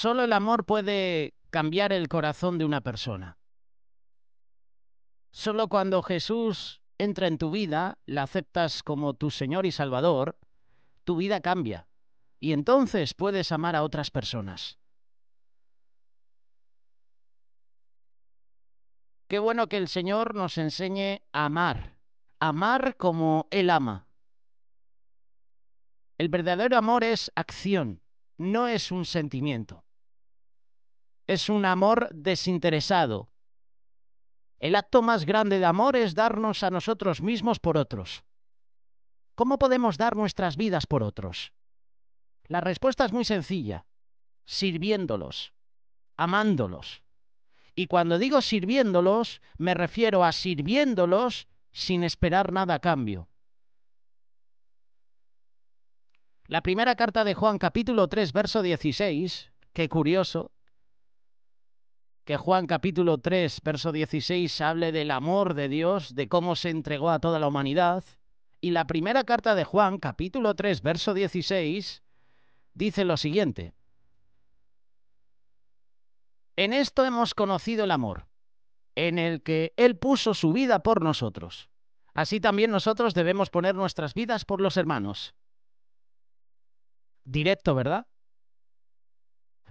solo el amor puede cambiar el corazón de una persona. Solo cuando Jesús entra en tu vida, la aceptas como tu Señor y Salvador, tu vida cambia y entonces puedes amar a otras personas. Qué bueno que el Señor nos enseñe a amar, amar como Él ama. El verdadero amor es acción, no es un sentimiento es un amor desinteresado. El acto más grande de amor es darnos a nosotros mismos por otros. ¿Cómo podemos dar nuestras vidas por otros? La respuesta es muy sencilla, sirviéndolos, amándolos. Y cuando digo sirviéndolos, me refiero a sirviéndolos sin esperar nada a cambio. La primera carta de Juan capítulo 3, verso 16, qué curioso, que Juan capítulo 3, verso 16 hable del amor de Dios, de cómo se entregó a toda la humanidad. Y la primera carta de Juan capítulo 3, verso 16 dice lo siguiente. En esto hemos conocido el amor, en el que Él puso su vida por nosotros. Así también nosotros debemos poner nuestras vidas por los hermanos. Directo, ¿verdad?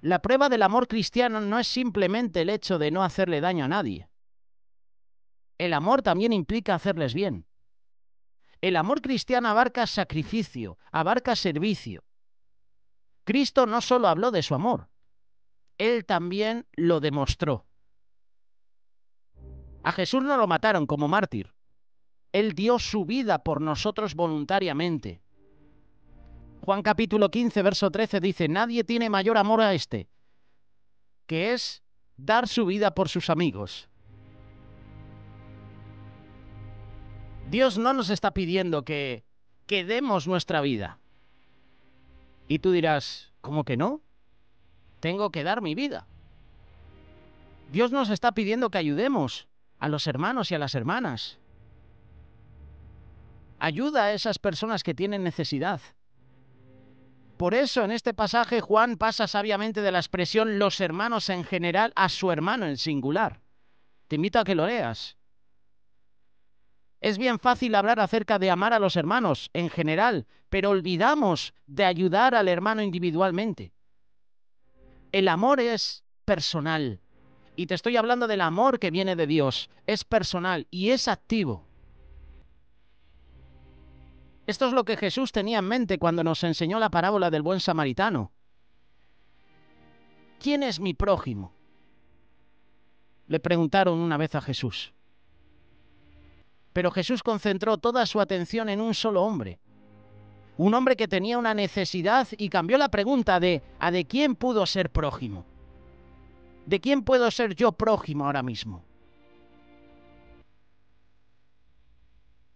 La prueba del amor cristiano no es simplemente el hecho de no hacerle daño a nadie. El amor también implica hacerles bien. El amor cristiano abarca sacrificio, abarca servicio. Cristo no solo habló de su amor, Él también lo demostró. A Jesús no lo mataron como mártir. Él dio su vida por nosotros voluntariamente. Juan capítulo 15, verso 13 dice, nadie tiene mayor amor a este, que es dar su vida por sus amigos. Dios no nos está pidiendo que, que demos nuestra vida. Y tú dirás, ¿cómo que no? Tengo que dar mi vida. Dios nos está pidiendo que ayudemos a los hermanos y a las hermanas. Ayuda a esas personas que tienen necesidad. Por eso en este pasaje Juan pasa sabiamente de la expresión los hermanos en general a su hermano en singular. Te invito a que lo leas. Es bien fácil hablar acerca de amar a los hermanos en general, pero olvidamos de ayudar al hermano individualmente. El amor es personal. Y te estoy hablando del amor que viene de Dios. Es personal y es activo. Esto es lo que Jesús tenía en mente cuando nos enseñó la parábola del buen samaritano. ¿Quién es mi prójimo? Le preguntaron una vez a Jesús. Pero Jesús concentró toda su atención en un solo hombre. Un hombre que tenía una necesidad y cambió la pregunta de ¿a de quién pudo ser prójimo? ¿De quién puedo ser yo prójimo ahora mismo?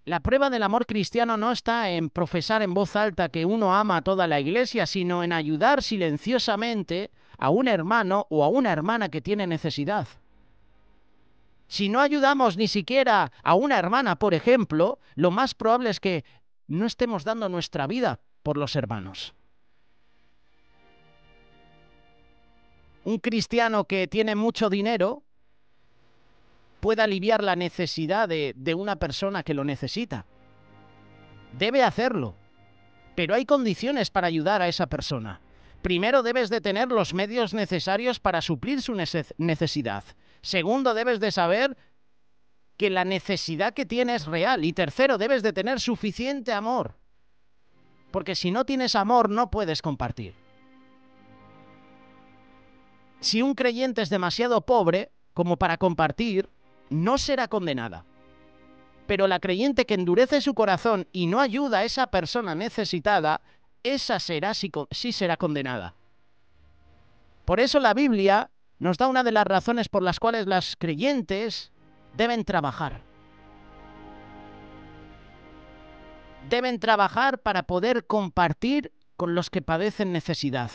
La prueba del amor cristiano no está en profesar en voz alta que uno ama a toda la iglesia, sino en ayudar silenciosamente a un hermano o a una hermana que tiene necesidad. Si no ayudamos ni siquiera a una hermana, por ejemplo, lo más probable es que no estemos dando nuestra vida por los hermanos. Un cristiano que tiene mucho dinero pueda aliviar la necesidad de, una persona que lo necesita. Debe hacerlo, pero hay condiciones para ayudar a esa persona. Primero debes de tener los medios necesarios para suplir su necesidad. Segundo, debes de saber que la necesidad que tiene es real. Y tercero, debes de tener suficiente amor. Porque si no tienes amor, no puedes compartir. Si un creyente es demasiado pobre como para compartir, no será condenada. Pero la creyente que endurece su corazón y no ayuda a esa persona necesitada, esa será sí, sí será condenada. Por eso la Biblia nos da una de las razones por las cuales las creyentes deben trabajar. Deben trabajar para poder compartir con los que padecen necesidad.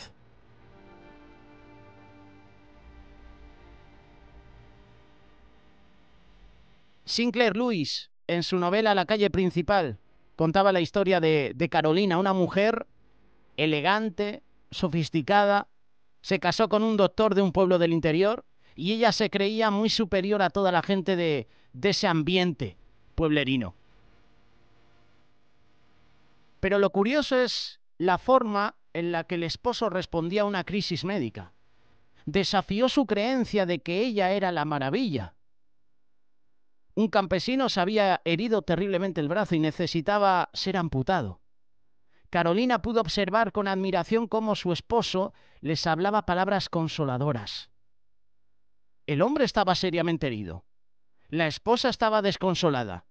Sinclair Lewis, en su novela La calle principal, contaba la historia de, Carolina, una mujer elegante, sofisticada, se casó con un doctor de un pueblo del interior y ella se creía muy superior a toda la gente de ese ambiente pueblerino. Pero lo curioso es la forma en la que el esposo respondía a una crisis médica. Desafió su creencia de que ella era la maravilla un campesino se había herido terriblemente el brazo y necesitaba ser amputado. Carolina pudo observar con admiración cómo su esposo les hablaba palabras consoladoras. El hombre estaba seriamente herido. La esposa estaba desconsolada.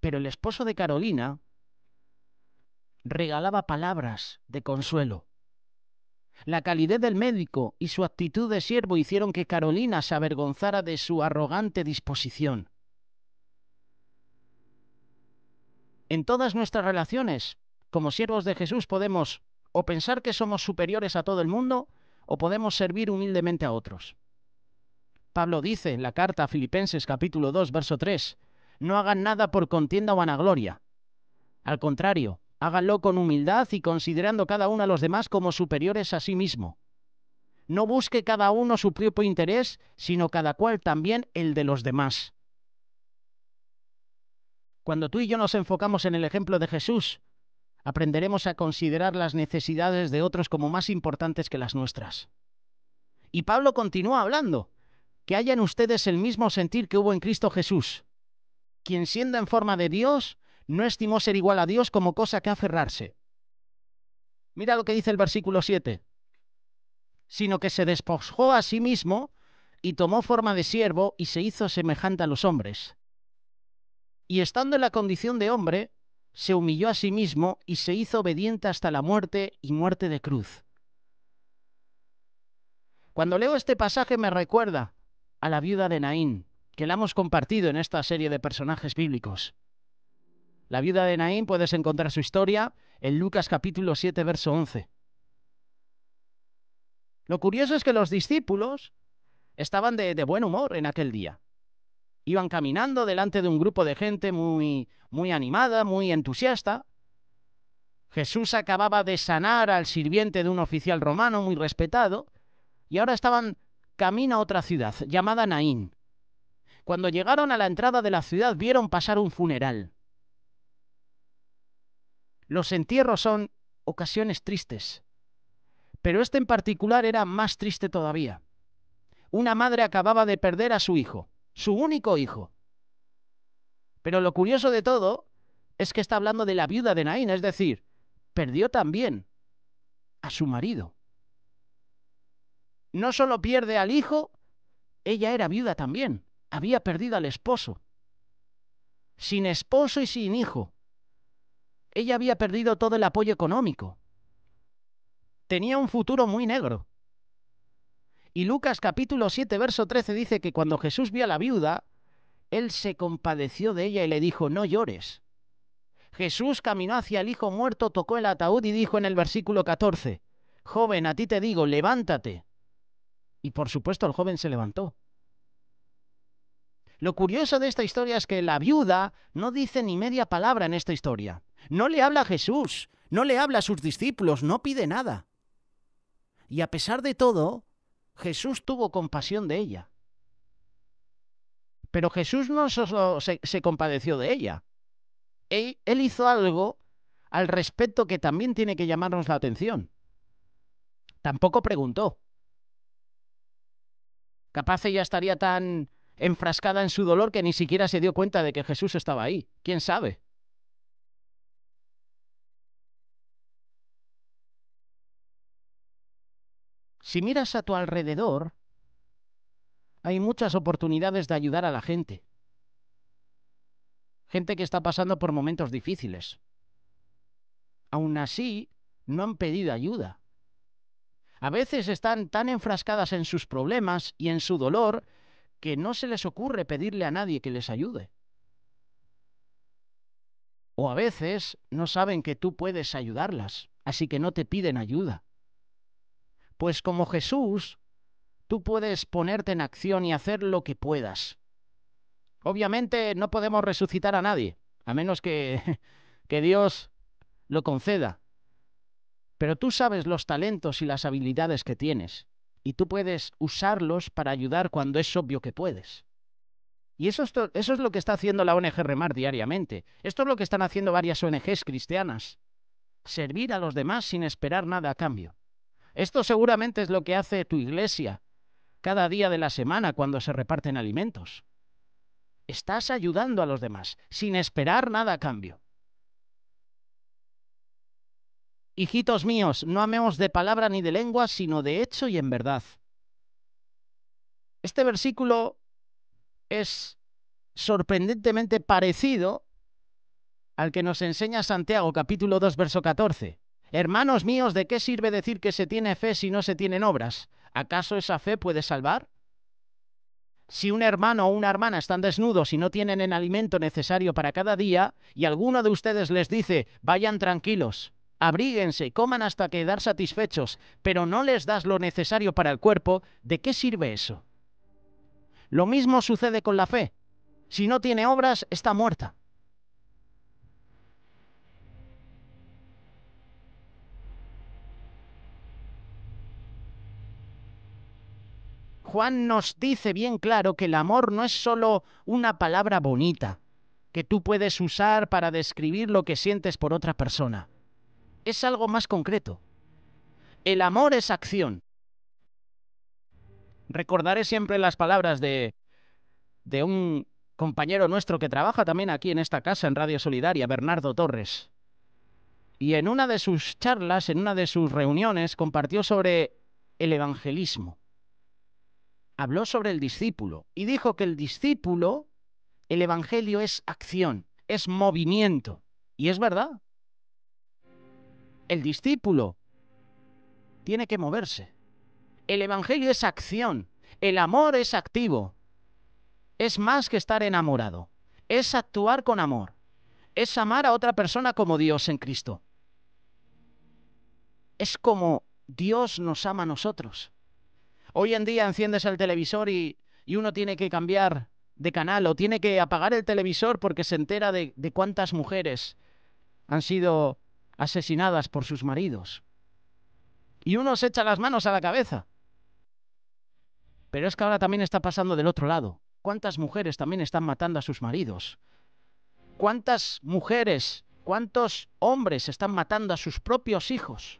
Pero el esposo de Carolina regalaba palabras de consuelo. La calidez del médico y su actitud de siervo hicieron que Carolina se avergonzara de su arrogante disposición. En todas nuestras relaciones, como siervos de Jesús, podemos o pensar que somos superiores a todo el mundo o podemos servir humildemente a otros. Pablo dice en la carta a Filipenses capítulo 2, verso 3, no hagan nada por contienda o vanagloria. Al contrario, Háganlo con humildad y considerando cada uno a los demás como superiores a sí mismo. No busque cada uno su propio interés, sino cada cual también el de los demás. Cuando tú y yo nos enfocamos en el ejemplo de Jesús, aprenderemos a considerar las necesidades de otros como más importantes que las nuestras. Y Pablo continúa hablando, que hayan ustedes el mismo sentir que hubo en Cristo Jesús, quien siendo en forma de Dios, no estimó ser igual a Dios como cosa que aferrarse. Mira lo que dice el versículo 7, sino que se despojó a sí mismo y tomó forma de siervo y se hizo semejante a los hombres. Y estando en la condición de hombre, se humilló a sí mismo y se hizo obediente hasta la muerte y muerte de cruz. Cuando leo este pasaje me recuerda a la viuda de Naín, que la hemos compartido en esta serie de personajes bíblicos. La viuda de Naín, puedes encontrar su historia en Lucas capítulo 7, verso 11. Lo curioso es que los discípulos estaban de, buen humor en aquel día. Iban caminando delante de un grupo de gente muy, muy animada, muy entusiasta. Jesús acababa de sanar al sirviente de un oficial romano muy respetado y ahora estaban camino a otra ciudad llamada Naín. Cuando llegaron a la entrada de la ciudad vieron pasar un funeral. Los entierros son ocasiones tristes, pero este en particular era más triste todavía. Una madre acababa de perder a su hijo, su único hijo. Pero lo curioso de todo es que está hablando de la viuda de Naín, es decir, perdió también a su marido. No solo pierde al hijo, ella era viuda también, había perdido al esposo. Sin esposo y sin hijo ella había perdido todo el apoyo económico. Tenía un futuro muy negro. Y Lucas capítulo 7, verso 13 dice que cuando Jesús vio a la viuda, él se compadeció de ella y le dijo, no llores. Jesús caminó hacia el hijo muerto, tocó el ataúd y dijo en el versículo 14, joven, a ti te digo, levántate. Y por supuesto el joven se levantó. Lo curioso de esta historia es que la viuda no dice ni media palabra en esta historia. No le habla a Jesús, no le habla a sus discípulos, no pide nada. Y a pesar de todo, Jesús tuvo compasión de ella. Pero Jesús no solo se, compadeció de ella. él hizo algo al respecto que también tiene que llamarnos la atención. Tampoco preguntó. Capaz ella estaría tan enfrascada en su dolor que ni siquiera se dio cuenta de que Jesús estaba ahí. ¿Quién sabe? Si miras a tu alrededor, hay muchas oportunidades de ayudar a la gente. Gente que está pasando por momentos difíciles. Aún así, no han pedido ayuda. A veces están tan enfrascadas en sus problemas y en su dolor que no se les ocurre pedirle a nadie que les ayude. O a veces no saben que tú puedes ayudarlas, así que no te piden ayuda. Pues como Jesús, tú puedes ponerte en acción y hacer lo que puedas. Obviamente no podemos resucitar a nadie, a menos que, Dios lo conceda. Pero tú sabes los talentos y las habilidades que tienes, y tú puedes usarlos para ayudar cuando es obvio que puedes. Y eso es, eso es lo que está haciendo la ONG Remar diariamente. Esto es lo que están haciendo varias ONGs cristianas. Servir a los demás sin esperar nada a cambio. Esto seguramente es lo que hace tu iglesia cada día de la semana cuando se reparten alimentos. Estás ayudando a los demás sin esperar nada a cambio. Hijitos míos, no amemos de palabra ni de lengua, sino de hecho y en verdad. Este versículo es sorprendentemente parecido al que nos enseña Santiago capítulo 2, verso 14. Hermanos míos, ¿de qué sirve decir que se tiene fe si no se tienen obras? ¿Acaso esa fe puede salvar? Si un hermano o una hermana están desnudos y no tienen el alimento necesario para cada día, y alguno de ustedes les dice, vayan tranquilos, abríguense, coman hasta quedar satisfechos, pero no les das lo necesario para el cuerpo, ¿de qué sirve eso? Lo mismo sucede con la fe. Si no tiene obras, está muerta. Juan nos dice bien claro que el amor no es solo una palabra bonita que tú puedes usar para describir lo que sientes por otra persona. Es algo más concreto. El amor es acción. Recordaré siempre las palabras de, de un compañero nuestro que trabaja también aquí en esta casa, en Radio Solidaria, Bernardo Torres. Y en una de sus charlas, en una de sus reuniones, compartió sobre el evangelismo habló sobre el discípulo y dijo que el discípulo, el Evangelio es acción, es movimiento. Y es verdad. El discípulo tiene que moverse. El Evangelio es acción. El amor es activo. Es más que estar enamorado. Es actuar con amor. Es amar a otra persona como Dios en Cristo. Es como Dios nos ama a nosotros. Hoy en día enciendes el televisor y, uno tiene que cambiar de canal o tiene que apagar el televisor porque se entera de, de cuántas mujeres han sido asesinadas por sus maridos. Y uno se echa las manos a la cabeza. Pero es que ahora también está pasando del otro lado. ¿Cuántas mujeres también están matando a sus maridos? ¿Cuántas mujeres, cuántos hombres están matando a sus propios hijos?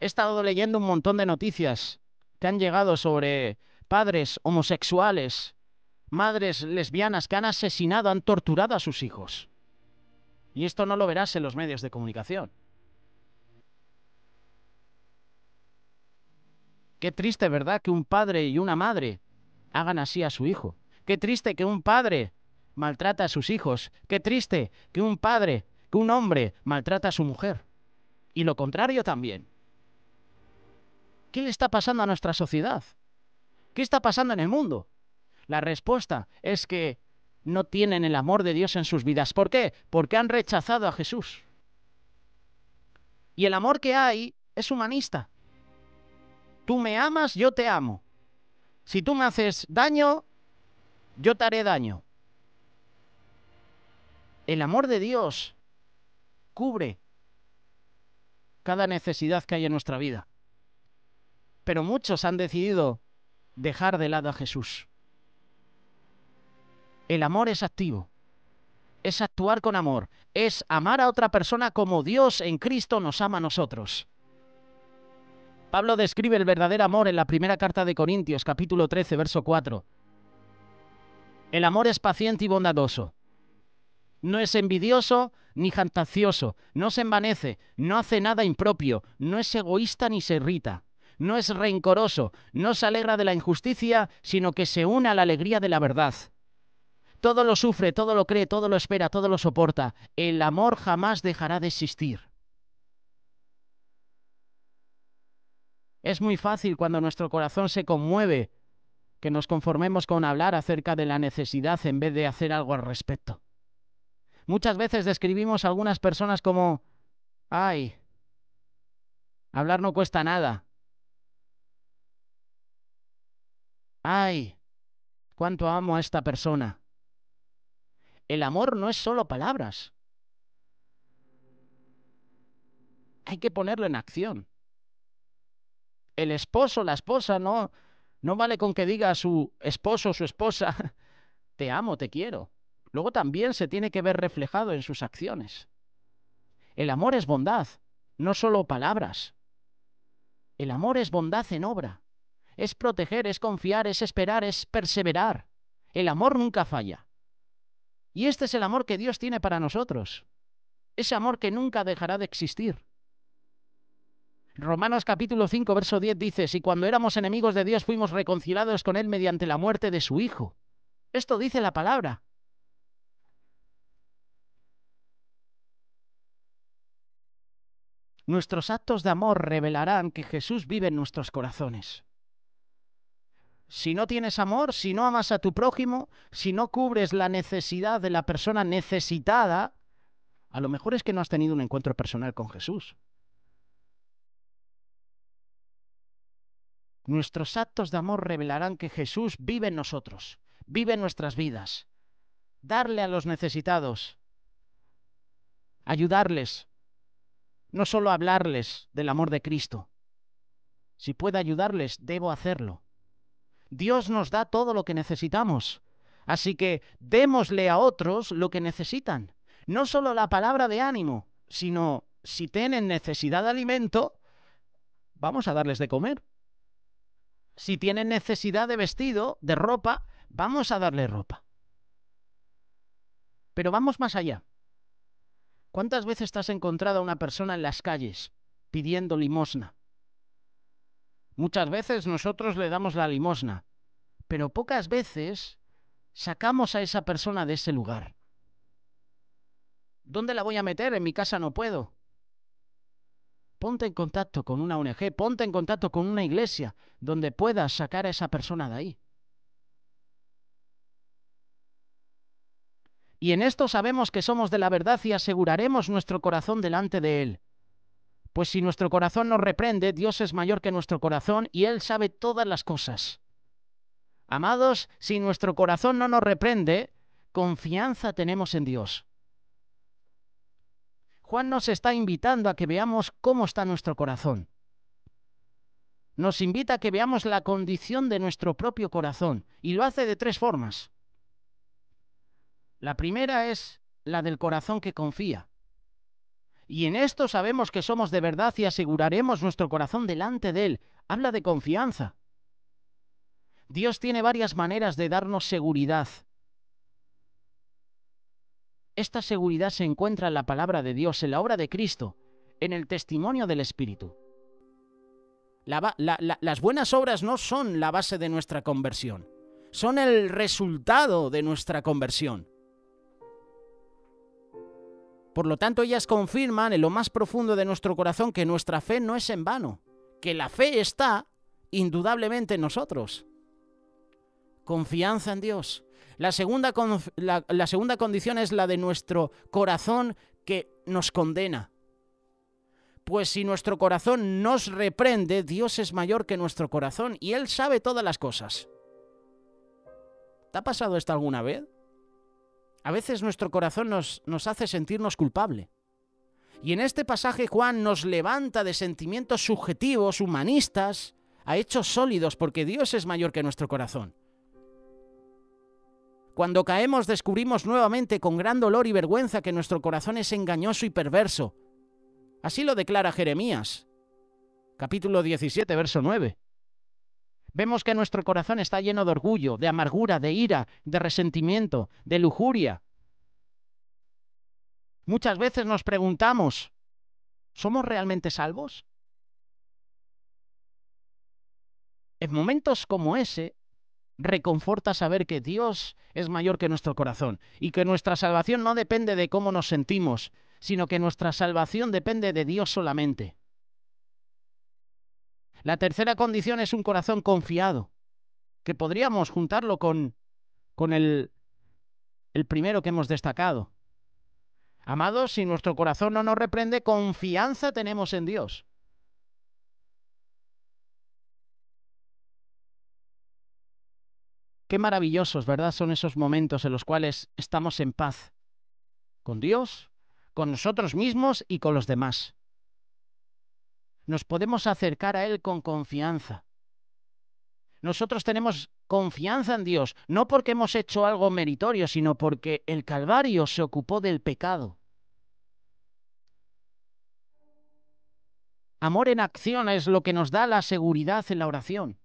He estado leyendo un montón de noticias que han llegado sobre padres homosexuales, madres lesbianas que han asesinado, han torturado a sus hijos. Y esto no lo verás en los medios de comunicación. Qué triste, ¿verdad?, que un padre y una madre hagan así a su hijo. Qué triste que un padre maltrata a sus hijos. Qué triste que un padre, que un hombre maltrata a su mujer. Y lo contrario también. ¿Qué le está pasando a nuestra sociedad? ¿Qué está pasando en el mundo? La respuesta es que no tienen el amor de Dios en sus vidas. ¿Por qué? Porque han rechazado a Jesús. Y el amor que hay es humanista. Tú me amas, yo te amo. Si tú me haces daño, yo te haré daño. El amor de Dios cubre cada necesidad que hay en nuestra vida pero muchos han decidido dejar de lado a Jesús. El amor es activo, es actuar con amor, es amar a otra persona como Dios en Cristo nos ama a nosotros. Pablo describe el verdadero amor en la primera carta de Corintios, capítulo 13, verso 4. El amor es paciente y bondadoso. No es envidioso ni jantacioso, no se envanece, no hace nada impropio, no es egoísta ni se irrita no es rencoroso, no se alegra de la injusticia, sino que se une a la alegría de la verdad. Todo lo sufre, todo lo cree, todo lo espera, todo lo soporta. El amor jamás dejará de existir. Es muy fácil cuando nuestro corazón se conmueve que nos conformemos con hablar acerca de la necesidad en vez de hacer algo al respecto. Muchas veces describimos a algunas personas como, ay, hablar no cuesta nada, ¡Ay! ¿Cuánto amo a esta persona? El amor no es solo palabras. Hay que ponerlo en acción. El esposo, la esposa, no, no vale con que diga a su esposo o su esposa, te amo, te quiero. Luego también se tiene que ver reflejado en sus acciones. El amor es bondad, no solo palabras. El amor es bondad en obra es proteger, es confiar, es esperar, es perseverar. El amor nunca falla. Y este es el amor que Dios tiene para nosotros. Ese amor que nunca dejará de existir. Romanos capítulo 5, verso 10 dice, si cuando éramos enemigos de Dios fuimos reconciliados con Él mediante la muerte de su Hijo. Esto dice la palabra. Nuestros actos de amor revelarán que Jesús vive en nuestros corazones. Si no tienes amor, si no amas a tu prójimo, si no cubres la necesidad de la persona necesitada, a lo mejor es que no has tenido un encuentro personal con Jesús. Nuestros actos de amor revelarán que Jesús vive en nosotros, vive en nuestras vidas. Darle a los necesitados, ayudarles, no solo hablarles del amor de Cristo. Si puedo ayudarles, debo hacerlo. Dios nos da todo lo que necesitamos. Así que démosle a otros lo que necesitan. No solo la palabra de ánimo, sino si tienen necesidad de alimento, vamos a darles de comer. Si tienen necesidad de vestido, de ropa, vamos a darle ropa. Pero vamos más allá. ¿Cuántas veces te has encontrado a una persona en las calles pidiendo limosna? Muchas veces nosotros le damos la limosna, pero pocas veces sacamos a esa persona de ese lugar. ¿Dónde la voy a meter? En mi casa no puedo. Ponte en contacto con una ONG, ponte en contacto con una iglesia donde puedas sacar a esa persona de ahí. Y en esto sabemos que somos de la verdad y aseguraremos nuestro corazón delante de Él. Pues si nuestro corazón nos reprende, Dios es mayor que nuestro corazón y Él sabe todas las cosas. Amados, si nuestro corazón no nos reprende, confianza tenemos en Dios. Juan nos está invitando a que veamos cómo está nuestro corazón. Nos invita a que veamos la condición de nuestro propio corazón y lo hace de tres formas. La primera es la del corazón que confía y en esto sabemos que somos de verdad y aseguraremos nuestro corazón delante de Él. Habla de confianza. Dios tiene varias maneras de darnos seguridad. Esta seguridad se encuentra en la palabra de Dios, en la obra de Cristo, en el testimonio del Espíritu. las buenas obras no son la base de nuestra conversión, son el resultado de nuestra conversión. Por lo tanto, ellas confirman en lo más profundo de nuestro corazón que nuestra fe no es en vano, que la fe está indudablemente en nosotros. Confianza en Dios. La segunda, segunda condición es la de nuestro corazón que nos condena. Pues si nuestro corazón nos reprende, Dios es mayor que nuestro corazón y Él sabe todas las cosas. ¿Te ha pasado esto alguna vez? A veces nuestro corazón nos, hace sentirnos culpable. Y en este pasaje Juan nos levanta de sentimientos subjetivos, humanistas, a hechos sólidos, porque Dios es mayor que nuestro corazón. Cuando caemos descubrimos nuevamente con gran dolor y vergüenza que nuestro corazón es engañoso y perverso. Así lo declara Jeremías, capítulo 17, verso 9. Vemos que nuestro corazón está lleno de orgullo, de amargura, de ira, de resentimiento, de lujuria. Muchas veces nos preguntamos, ¿somos realmente salvos? En momentos como ese, reconforta saber que Dios es mayor que nuestro corazón y que nuestra salvación no depende de cómo nos sentimos, sino que nuestra salvación depende de Dios solamente. La tercera condición es un corazón confiado, que podríamos juntarlo con, con el, el primero que hemos destacado. Amados, si nuestro corazón no nos reprende, confianza tenemos en Dios. Qué maravillosos, ¿verdad? Son esos momentos en los cuales estamos en paz con Dios, con nosotros mismos y con los demás nos podemos acercar a Él con confianza. Nosotros tenemos confianza en Dios, no porque hemos hecho algo meritorio, sino porque el Calvario se ocupó del pecado. Amor en acción es lo que nos da la seguridad en la oración.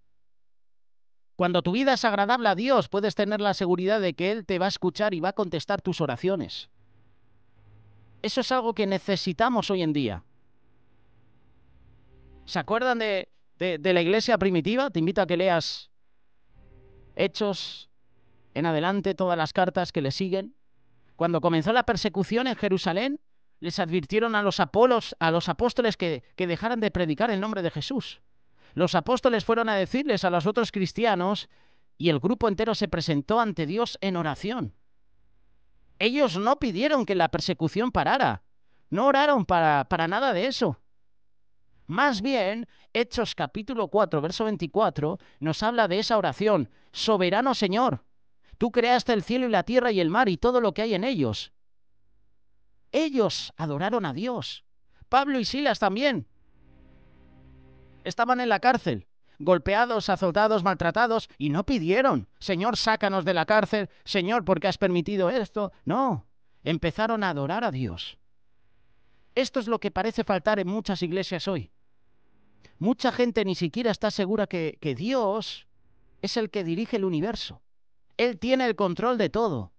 Cuando tu vida es agradable a Dios, puedes tener la seguridad de que Él te va a escuchar y va a contestar tus oraciones. Eso es algo que necesitamos hoy en día. ¿Se acuerdan de, de, la iglesia primitiva? Te invito a que leas Hechos en adelante, todas las cartas que le siguen. Cuando comenzó la persecución en Jerusalén, les advirtieron a los apolos, a los apóstoles que, que, dejaran de predicar el nombre de Jesús. Los apóstoles fueron a decirles a los otros cristianos y el grupo entero se presentó ante Dios en oración. Ellos no pidieron que la persecución parara, no oraron para, para nada de eso. Más bien, Hechos capítulo 4, verso 24, nos habla de esa oración. Soberano Señor, tú creaste el cielo y la tierra y el mar y todo lo que hay en ellos. Ellos adoraron a Dios. Pablo y Silas también. Estaban en la cárcel, golpeados, azotados, maltratados, y no pidieron, Señor, sácanos de la cárcel, Señor, ¿por qué has permitido esto. No, empezaron a adorar a Dios. Esto es lo que parece faltar en muchas iglesias hoy. Mucha gente ni siquiera está segura que, que Dios es el que dirige el universo. Él tiene el control de todo.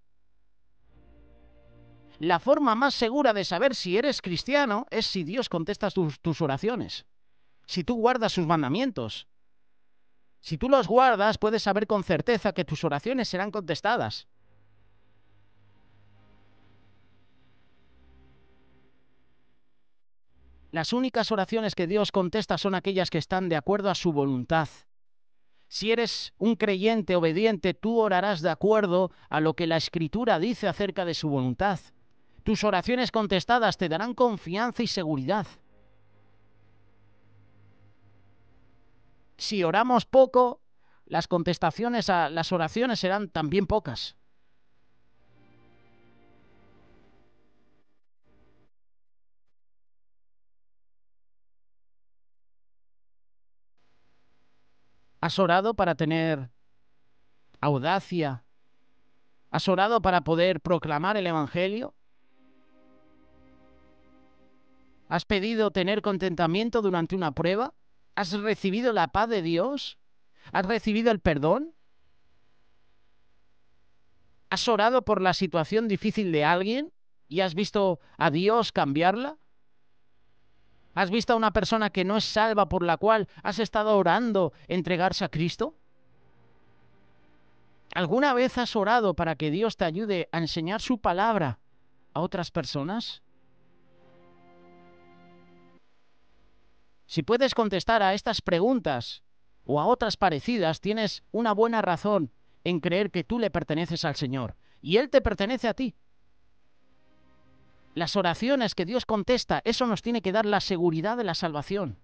La forma más segura de saber si eres cristiano es si Dios contesta tus, tus, oraciones, si tú guardas sus mandamientos. Si tú los guardas, puedes saber con certeza que tus oraciones serán contestadas. Las únicas oraciones que Dios contesta son aquellas que están de acuerdo a su voluntad. Si eres un creyente obediente, tú orarás de acuerdo a lo que la Escritura dice acerca de su voluntad. Tus oraciones contestadas te darán confianza y seguridad. Si oramos poco, las contestaciones a las oraciones serán también pocas. ¿Has orado para tener audacia? ¿Has orado para poder proclamar el Evangelio? ¿Has pedido tener contentamiento durante una prueba? ¿Has recibido la paz de Dios? ¿Has recibido el perdón? ¿Has orado por la situación difícil de alguien y has visto a Dios cambiarla? ¿Has visto a una persona que no es salva por la cual has estado orando entregarse a Cristo? ¿Alguna vez has orado para que Dios te ayude a enseñar su palabra a otras personas? Si puedes contestar a estas preguntas o a otras parecidas, tienes una buena razón en creer que tú le perteneces al Señor y Él te pertenece a ti. Las oraciones que Dios contesta, eso nos tiene que dar la seguridad de la salvación.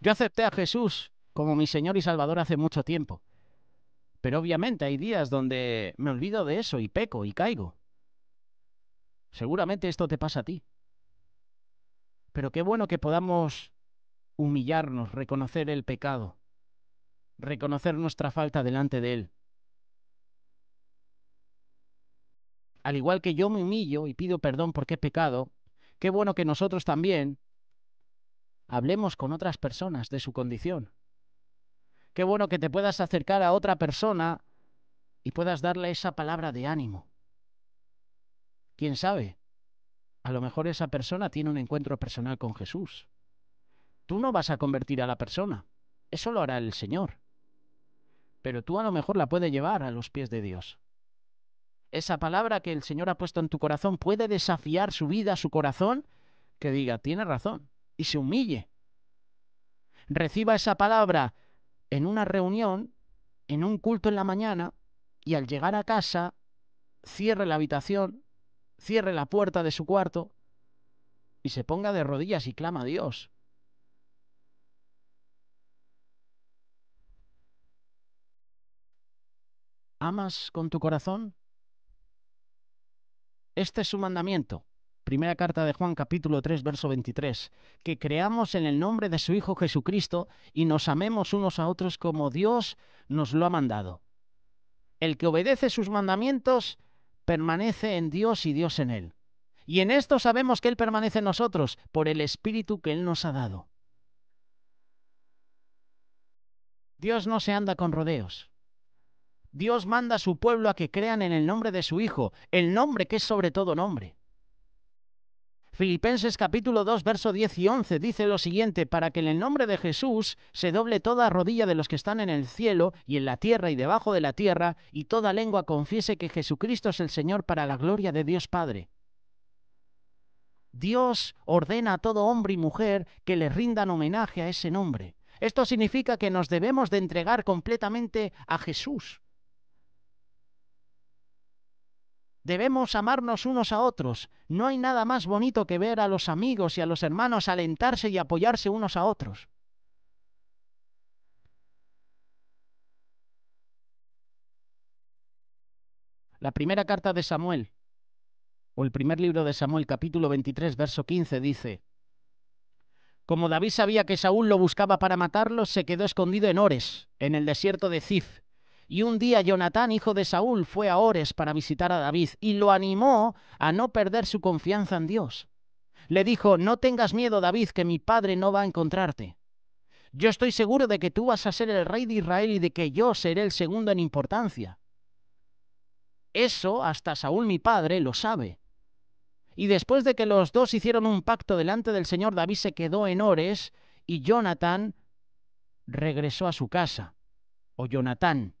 Yo acepté a Jesús como mi Señor y Salvador hace mucho tiempo. Pero obviamente hay días donde me olvido de eso y peco y caigo. Seguramente esto te pasa a ti. Pero qué bueno que podamos humillarnos, reconocer el pecado, reconocer nuestra falta delante de Él al igual que yo me humillo y pido perdón porque he pecado, qué bueno que nosotros también hablemos con otras personas de su condición. Qué bueno que te puedas acercar a otra persona y puedas darle esa palabra de ánimo. ¿Quién sabe? A lo mejor esa persona tiene un encuentro personal con Jesús. Tú no vas a convertir a la persona, eso lo hará el Señor. Pero tú a lo mejor la puedes llevar a los pies de Dios esa palabra que el Señor ha puesto en tu corazón, puede desafiar su vida, su corazón, que diga, tiene razón, y se humille. Reciba esa palabra en una reunión, en un culto en la mañana, y al llegar a casa, cierre la habitación, cierre la puerta de su cuarto, y se ponga de rodillas y clama a Dios. ¿Amas con tu corazón? Este es su mandamiento. Primera carta de Juan capítulo 3 verso 23, que creamos en el nombre de su Hijo Jesucristo y nos amemos unos a otros como Dios nos lo ha mandado. El que obedece sus mandamientos permanece en Dios y Dios en él. Y en esto sabemos que Él permanece en nosotros por el Espíritu que Él nos ha dado. Dios no se anda con rodeos. Dios manda a su pueblo a que crean en el nombre de su Hijo, el nombre que es sobre todo nombre. Filipenses capítulo 2, verso 10 y 11 dice lo siguiente, para que en el nombre de Jesús se doble toda rodilla de los que están en el cielo y en la tierra y debajo de la tierra, y toda lengua confiese que Jesucristo es el Señor para la gloria de Dios Padre. Dios ordena a todo hombre y mujer que le rindan homenaje a ese nombre. Esto significa que nos debemos de entregar completamente a Jesús. Debemos amarnos unos a otros. No hay nada más bonito que ver a los amigos y a los hermanos alentarse y apoyarse unos a otros. La primera carta de Samuel, o el primer libro de Samuel, capítulo 23, verso 15, dice, Como David sabía que Saúl lo buscaba para matarlo, se quedó escondido en Ores, en el desierto de Zif, y un día Jonatán, hijo de Saúl, fue a Ores para visitar a David y lo animó a no perder su confianza en Dios. Le dijo, no tengas miedo David, que mi padre no va a encontrarte. Yo estoy seguro de que tú vas a ser el rey de Israel y de que yo seré el segundo en importancia. Eso hasta Saúl mi padre lo sabe. Y después de que los dos hicieron un pacto delante del Señor, David se quedó en Ores y Jonatán regresó a su casa. O Jonatán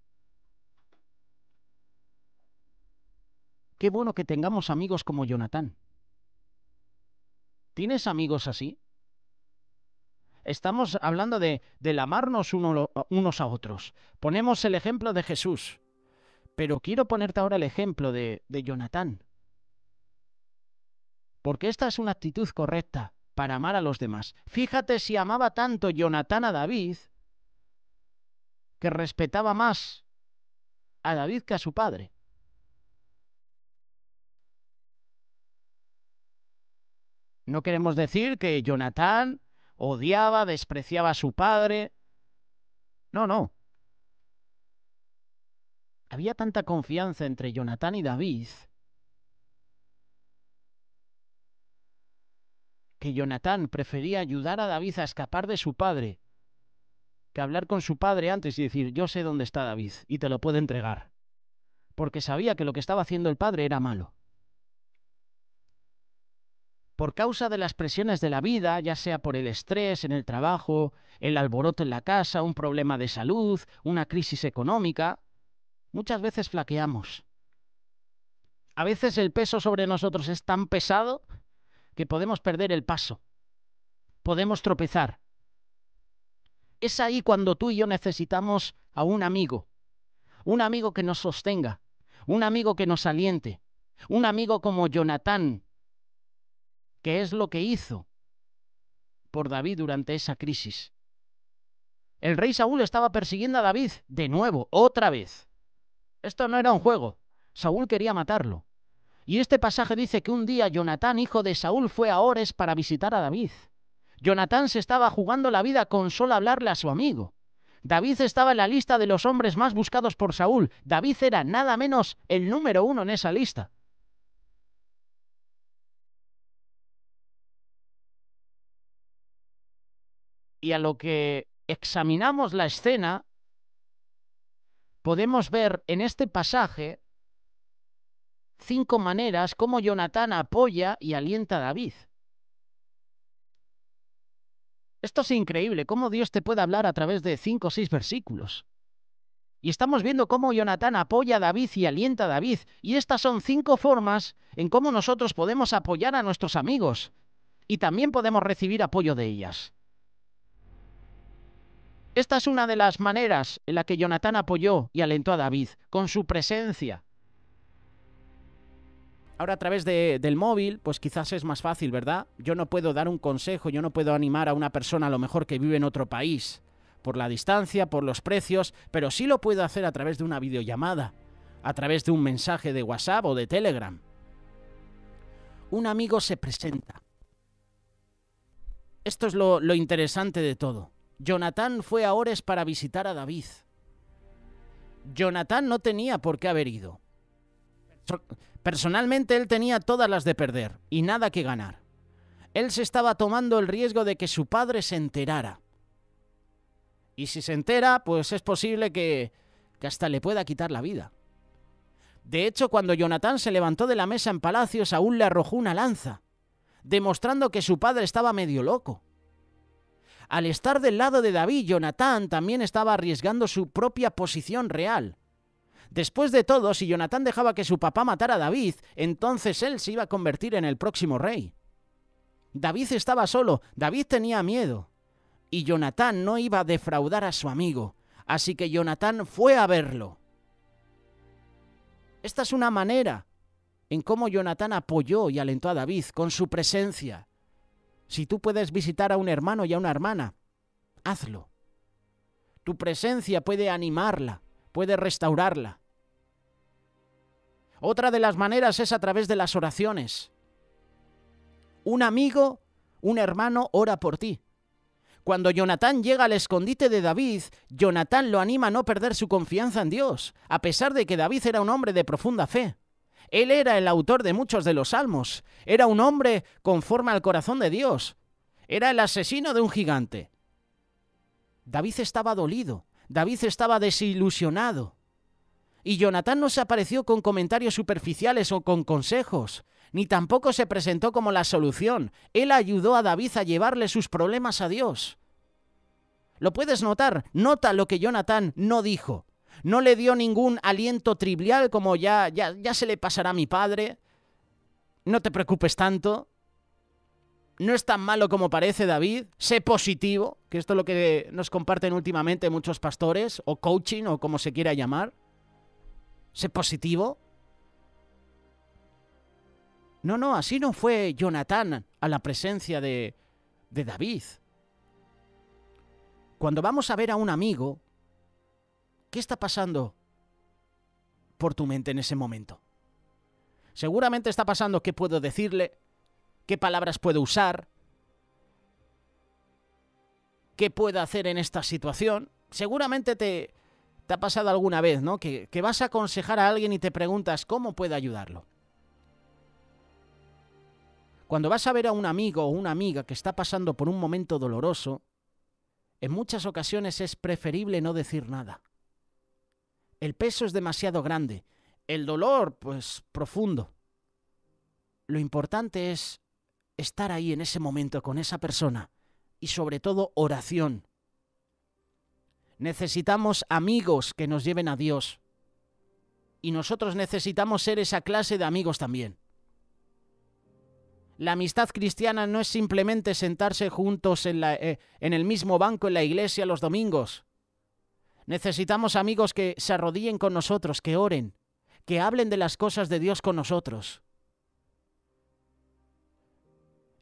Qué bueno que tengamos amigos como Jonathan. ¿Tienes amigos así? Estamos hablando de, del amarnos unos a otros. Ponemos el ejemplo de Jesús. Pero quiero ponerte ahora el ejemplo de, de Jonathan. Porque esta es una actitud correcta para amar a los demás. Fíjate si amaba tanto Jonathan a David, que respetaba más a David que a su padre. No queremos decir que Jonatán odiaba, despreciaba a su padre. No, no. Había tanta confianza entre Jonatán y David que Jonatán prefería ayudar a David a escapar de su padre que hablar con su padre antes y decir, yo sé dónde está David y te lo puedo entregar. Porque sabía que lo que estaba haciendo el padre era malo por causa de las presiones de la vida, ya sea por el estrés en el trabajo, el alboroto en la casa, un problema de salud, una crisis económica, muchas veces flaqueamos. A veces el peso sobre nosotros es tan pesado que podemos perder el paso, podemos tropezar. Es ahí cuando tú y yo necesitamos a un amigo, un amigo que nos sostenga, un amigo que nos aliente, un amigo como Jonathan. Qué es lo que hizo por David durante esa crisis. El rey Saúl estaba persiguiendo a David de nuevo, otra vez. Esto no era un juego. Saúl quería matarlo. Y este pasaje dice que un día Jonatán, hijo de Saúl, fue a Ores para visitar a David. Jonatán se estaba jugando la vida con solo hablarle a su amigo. David estaba en la lista de los hombres más buscados por Saúl. David era nada menos el número uno en esa lista. y a lo que examinamos la escena, podemos ver en este pasaje cinco maneras como Jonatán apoya y alienta a David. Esto es increíble, cómo Dios te puede hablar a través de cinco o seis versículos. Y estamos viendo cómo Jonatán apoya a David y alienta a David. Y estas son cinco formas en cómo nosotros podemos apoyar a nuestros amigos. Y también podemos recibir apoyo de ellas. Esta es una de las maneras en la que Jonathan apoyó y alentó a David, con su presencia. Ahora a través del móvil, pues quizás es más fácil, ¿verdad? Yo no puedo dar un consejo, yo no puedo animar a una persona a lo mejor que vive en otro país, por la distancia, por los precios, pero sí lo puedo hacer a través de una videollamada, a través de un mensaje de WhatsApp o de Telegram. Un amigo se presenta. Esto es lo interesante de todo. Jonatán fue a Ores para visitar a David. Jonatán no tenía por qué haber ido. Personalmente él tenía todas las de perder y nada que ganar. Él se estaba tomando el riesgo de que su padre se enterara. Y si se entera, pues es posible que, hasta le pueda quitar la vida. De hecho, cuando Jonatán se levantó de la mesa en palacio, Saúl le arrojó una lanza, demostrando que su padre estaba medio loco. Al estar del lado de David, Jonatán también estaba arriesgando su propia posición real. Después de todo, si Jonatán dejaba que su papá matara a David, entonces él se iba a convertir en el próximo rey. David estaba solo, David tenía miedo. Y Jonatán no iba a defraudar a su amigo, así que Jonatán fue a verlo. Esta es una manera en cómo Jonatán apoyó y alentó a David con su presencia. Si tú puedes visitar a un hermano y a una hermana, hazlo. Tu presencia puede animarla, puede restaurarla. Otra de las maneras es a través de las oraciones. Un amigo, un hermano ora por ti. Cuando Jonatán llega al escondite de David, Jonatán lo anima a no perder su confianza en Dios, a pesar de que David era un hombre de profunda fe. Él era el autor de muchos de los salmos. Era un hombre conforme al corazón de Dios. Era el asesino de un gigante. David estaba dolido. David estaba desilusionado. Y Jonatán no se apareció con comentarios superficiales o con consejos, ni tampoco se presentó como la solución. Él ayudó a David a llevarle sus problemas a Dios. Lo puedes notar, nota lo que Jonatán no dijo. No le dio ningún aliento trivial como ya, ya, ya se le pasará a mi padre. No te preocupes tanto. No es tan malo como parece, David. Sé positivo, que esto es lo que nos comparten últimamente muchos pastores, o coaching, o como se quiera llamar. Sé positivo. No, no, así no fue Jonathan a la presencia de, de David. Cuando vamos a ver a un amigo, ¿Qué está pasando por tu mente en ese momento? Seguramente está pasando qué puedo decirle, qué palabras puedo usar, qué puedo hacer en esta situación. Seguramente te, ha pasado alguna vez, ¿no? Que, que vas a aconsejar a alguien y te preguntas cómo puedo ayudarlo. Cuando vas a ver a un amigo o una amiga que está pasando por un momento doloroso, en muchas ocasiones es preferible no decir nada. El peso es demasiado grande. El dolor, pues, profundo. Lo importante es estar ahí en ese momento con esa persona y sobre todo oración. Necesitamos amigos que nos lleven a Dios. Y nosotros necesitamos ser esa clase de amigos también. La amistad cristiana no es simplemente sentarse juntos en, la, eh, en el mismo banco en la iglesia los domingos. Necesitamos amigos que se arrodillen con nosotros, que oren, que hablen de las cosas de Dios con nosotros.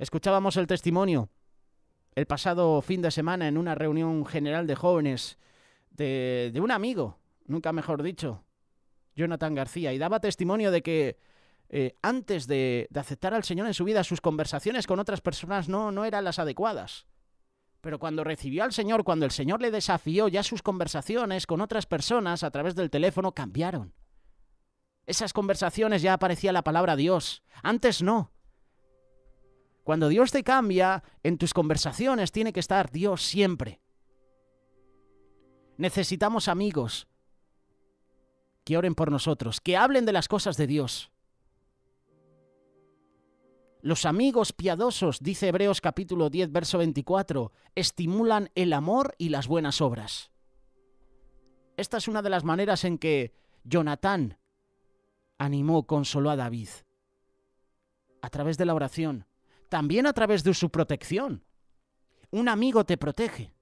Escuchábamos el testimonio el pasado fin de semana en una reunión general de jóvenes de, un amigo, nunca mejor dicho, Jonathan García, y daba testimonio de que eh, antes de, de, aceptar al Señor en su vida, sus conversaciones con otras personas no, no eran las adecuadas. Pero cuando recibió al Señor, cuando el Señor le desafió, ya sus conversaciones con otras personas a través del teléfono cambiaron. Esas conversaciones ya aparecía la palabra Dios. Antes no. Cuando Dios te cambia, en tus conversaciones tiene que estar Dios siempre. Necesitamos amigos que oren por nosotros, que hablen de las cosas de Dios. Los amigos piadosos, dice Hebreos capítulo 10, verso 24, estimulan el amor y las buenas obras. Esta es una de las maneras en que Jonatán animó, consoló a David. A través de la oración, también a través de su protección. Un amigo te protege.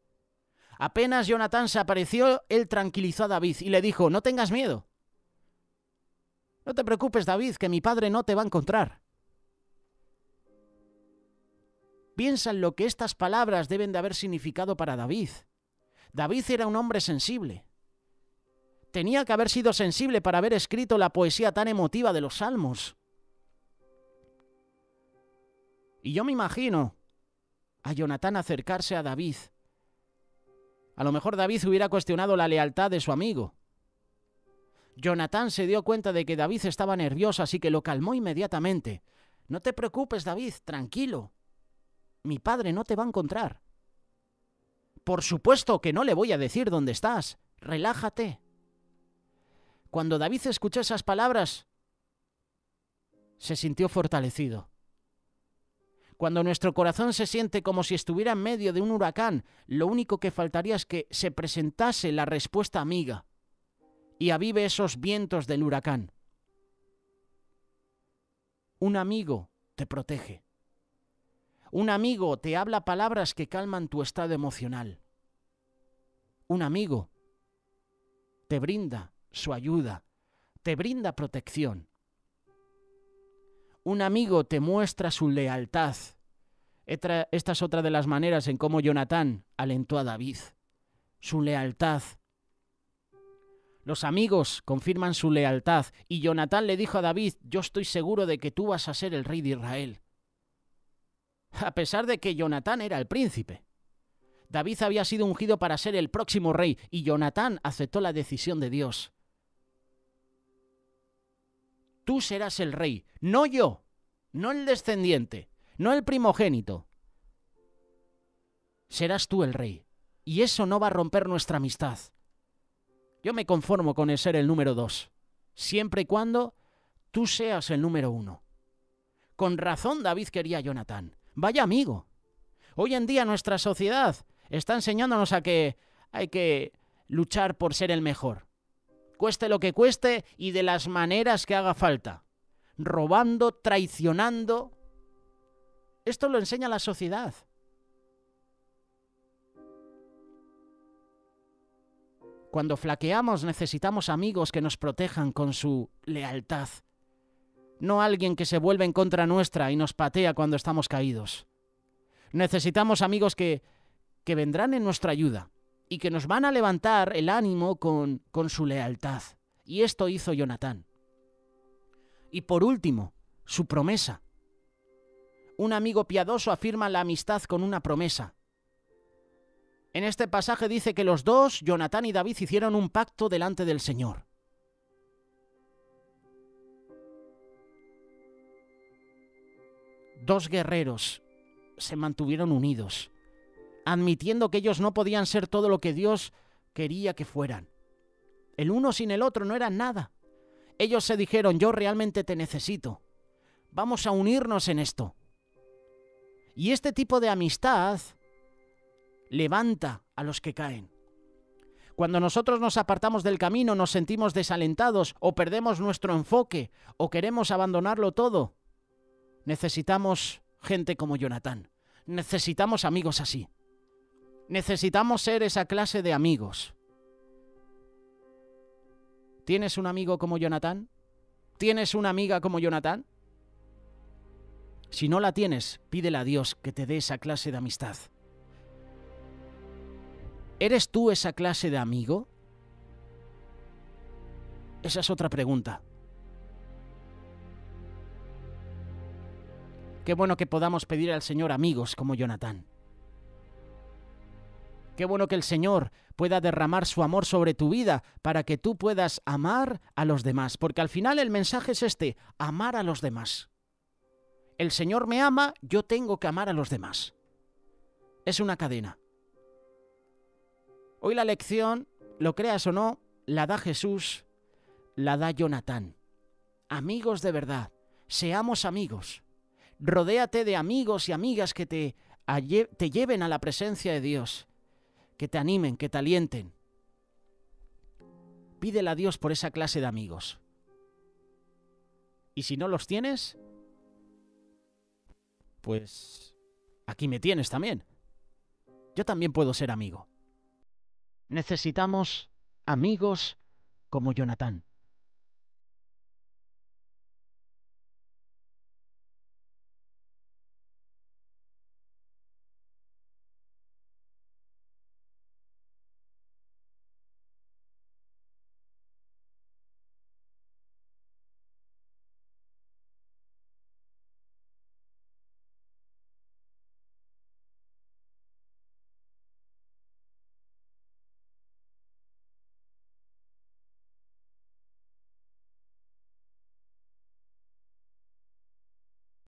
Apenas Jonatán se apareció, él tranquilizó a David y le dijo, no tengas miedo. No te preocupes, David, que mi padre no te va a encontrar. Piensa en lo que estas palabras deben de haber significado para David. David era un hombre sensible. Tenía que haber sido sensible para haber escrito la poesía tan emotiva de los salmos. Y yo me imagino a Jonatán acercarse a David. A lo mejor David hubiera cuestionado la lealtad de su amigo. Jonatán se dio cuenta de que David estaba nervioso, así que lo calmó inmediatamente. No te preocupes, David, tranquilo mi padre no te va a encontrar. Por supuesto que no le voy a decir dónde estás. Relájate. Cuando David escuchó esas palabras, se sintió fortalecido. Cuando nuestro corazón se siente como si estuviera en medio de un huracán, lo único que faltaría es que se presentase la respuesta amiga y avive esos vientos del huracán. Un amigo te protege. Un amigo te habla palabras que calman tu estado emocional. Un amigo te brinda su ayuda, te brinda protección. Un amigo te muestra su lealtad. Esta es otra de las maneras en cómo Jonatán alentó a David. Su lealtad. Los amigos confirman su lealtad y Jonatán le dijo a David, yo estoy seguro de que tú vas a ser el rey de Israel a pesar de que Jonatán era el príncipe. David había sido ungido para ser el próximo rey y Jonatán aceptó la decisión de Dios. Tú serás el rey, no yo, no el descendiente, no el primogénito. Serás tú el rey. Y eso no va a romper nuestra amistad. Yo me conformo con el ser el número dos, siempre y cuando tú seas el número uno. Con razón David quería a Jonatán. Vaya amigo. Hoy en día nuestra sociedad está enseñándonos a que hay que luchar por ser el mejor. Cueste lo que cueste y de las maneras que haga falta. Robando, traicionando. Esto lo enseña la sociedad. Cuando flaqueamos necesitamos amigos que nos protejan con su lealtad, no alguien que se vuelve en contra nuestra y nos patea cuando estamos caídos. Necesitamos amigos que, que vendrán en nuestra ayuda y que nos van a levantar el ánimo con, con su lealtad. Y esto hizo Jonatán. Y por último, su promesa. Un amigo piadoso afirma la amistad con una promesa. En este pasaje dice que los dos, Jonatán y David, hicieron un pacto delante del Señor. dos guerreros se mantuvieron unidos, admitiendo que ellos no podían ser todo lo que Dios quería que fueran. El uno sin el otro no era nada. Ellos se dijeron, yo realmente te necesito. Vamos a unirnos en esto. Y este tipo de amistad levanta a los que caen. Cuando nosotros nos apartamos del camino, nos sentimos desalentados o perdemos nuestro enfoque o queremos abandonarlo todo, Necesitamos gente como Jonathan. Necesitamos amigos así. Necesitamos ser esa clase de amigos. ¿Tienes un amigo como Jonathan? ¿Tienes una amiga como Jonathan? Si no la tienes, pídele a Dios que te dé esa clase de amistad. ¿Eres tú esa clase de amigo? Esa es otra pregunta. Qué bueno que podamos pedir al Señor amigos como Jonatán. Qué bueno que el Señor pueda derramar su amor sobre tu vida para que tú puedas amar a los demás, porque al final el mensaje es este, amar a los demás. El Señor me ama, yo tengo que amar a los demás. Es una cadena. Hoy la lección, lo creas o no, la da Jesús, la da Jonatán. Amigos de verdad, seamos amigos. Rodéate de amigos y amigas que te, te lleven a la presencia de Dios, que te animen, que te alienten. Pídele a Dios por esa clase de amigos. Y si no los tienes, pues aquí me tienes también. Yo también puedo ser amigo. Necesitamos amigos como Jonathan.